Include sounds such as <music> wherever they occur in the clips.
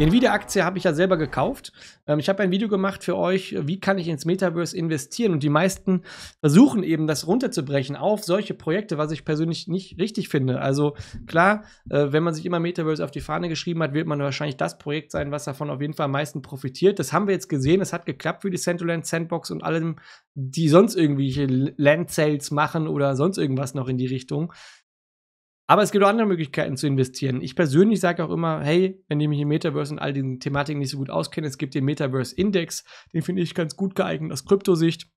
Die Nvidia-Aktie habe ich ja selber gekauft. Ähm, ich habe ein Video gemacht für euch, wie kann ich ins Metaverse investieren. Und die meisten versuchen eben, das runterzubrechen auf solche Projekte, was ich persönlich nicht richtig finde. Also klar, äh, wenn man sich immer Metaverse auf die Fahne geschrieben hat, wird man wahrscheinlich das Projekt sein, was davon auf jeden Fall am meisten profitiert. Das haben wir jetzt gesehen. Es hat geklappt für die Centraland Sandbox und allem, die sonst irgendwelche Land Sales machen oder sonst irgendwas noch in die Richtung. Aber es gibt auch andere Möglichkeiten zu investieren. Ich persönlich sage auch immer, hey, wenn ihr mich im Metaverse und all diesen Thematiken nicht so gut auskennt, es gibt den Metaverse Index, den finde ich ganz gut geeignet aus Kryptosicht.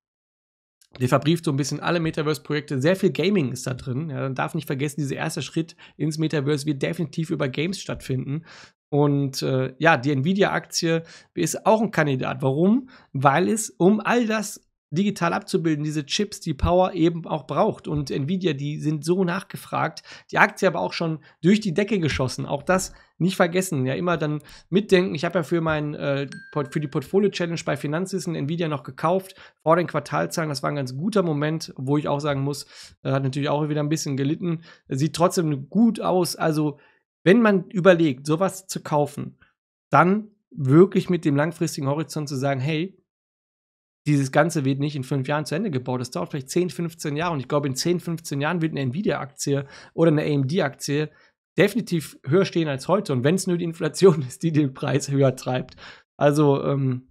Der verbrieft so ein bisschen alle Metaverse-Projekte. Sehr viel Gaming ist da drin. Ja, man darf nicht vergessen, dieser erste Schritt ins Metaverse wird definitiv über Games stattfinden. Und äh, ja, die Nvidia-Aktie ist auch ein Kandidat. Warum? Weil es um all das digital abzubilden, diese Chips, die Power eben auch braucht. Und Nvidia, die sind so nachgefragt. Die Aktie aber auch schon durch die Decke geschossen. Auch das nicht vergessen. Ja, immer dann mitdenken. Ich habe ja für mein, äh, für die Portfolio-Challenge bei Finanzwissen Nvidia noch gekauft vor den Quartalzahlen. Das war ein ganz guter Moment, wo ich auch sagen muss, äh, hat natürlich auch wieder ein bisschen gelitten. Sieht trotzdem gut aus. Also, wenn man überlegt, sowas zu kaufen, dann wirklich mit dem langfristigen Horizont zu sagen, hey, dieses Ganze wird nicht in fünf Jahren zu Ende gebaut. Das dauert vielleicht 10, 15 Jahre. Und ich glaube, in 10, 15 Jahren wird eine Nvidia-Aktie oder eine AMD-Aktie definitiv höher stehen als heute. Und wenn es nur die Inflation <laughs> ist, die den Preis höher treibt. Also ähm,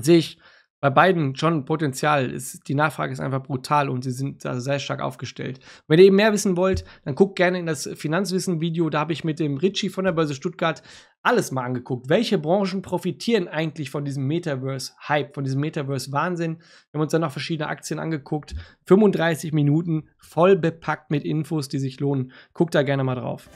sehe ich bei beiden schon Potenzial. Ist, die Nachfrage ist einfach brutal und sie sind also sehr stark aufgestellt. wenn ihr eben mehr wissen wollt, dann guckt gerne in das Finanzwissen-Video. Da habe ich mit dem Ritchie von der Börse Stuttgart alles mal angeguckt. Welche Branchen profitieren eigentlich von diesem Metaverse-Hype, von diesem Metaverse-Wahnsinn? Wir haben uns dann noch verschiedene Aktien angeguckt. 35 Minuten voll bepackt mit Infos, die sich lohnen. Guckt da gerne mal drauf.